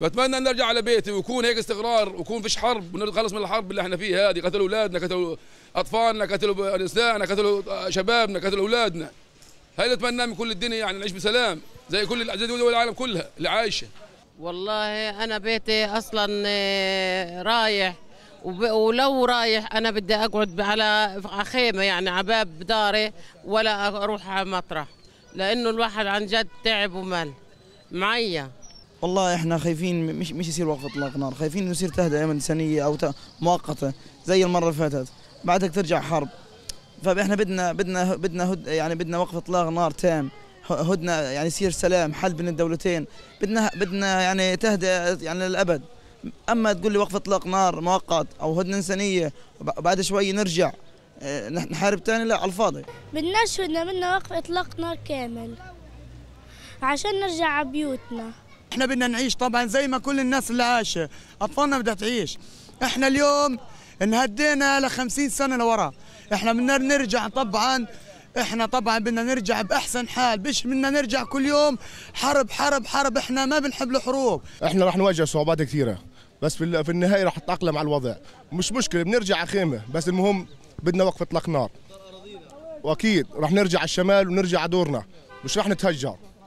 بتمنى ان نرجع على بيتي ويكون هيك استقرار ويكون فيش حرب ونخلص من الحرب اللي احنا فيها هذه قتلوا اولادنا قتلوا اطفالنا قتلوا نسائنا قتلوا شبابنا قتلوا اولادنا هاي نتمنى من كل الدنيا يعني نعيش بسلام زي كل زي دول العالم كلها اللي عايشه والله انا بيتي اصلا آه، رايح ولو رايح انا بدي اقعد على خيمه يعني على باب داري ولا اروح على مطرح لانه الواحد عن جد تعب ومل معيه والله احنا خايفين مش مش يصير وقف اطلاق نار خايفين انه يصير تهدئه انسانيه او مؤقته زي المره اللي فاتت بعدك ترجع حرب فاحنا بدنا بدنا بدنا هد يعني بدنا وقف اطلاق نار تام هدنه يعني يصير سلام حل بين الدولتين بدنا بدنا يعني تهدئه يعني للابد اما تقول لي وقف اطلاق نار مؤقت او هدنه انسانيه وبعد شوي نرجع آه، نحارب تاني لا على الفاضي بدناش هدنه بدنا وقف اطلاق نار كامل عشان نرجع على بيوتنا احنا بدنا نعيش طبعا زي ما كل الناس اللي عايشه اطفالنا بدها تعيش احنا اليوم انهدينا ل 50 سنه لورا احنا بدنا نرجع طبعا احنا طبعا بدنا نرجع باحسن حال مش بدنا نرجع كل يوم حرب حرب حرب احنا ما بنحب الحروب احنا راح نواجه صعوبات كثيره بس في النهايه راح نتاقلم على الوضع مش مشكله بنرجع على خيمه بس المهم بدنا وقف اطلاق نار واكيد راح نرجع على الشمال ونرجع على دورنا مش راح نتهجر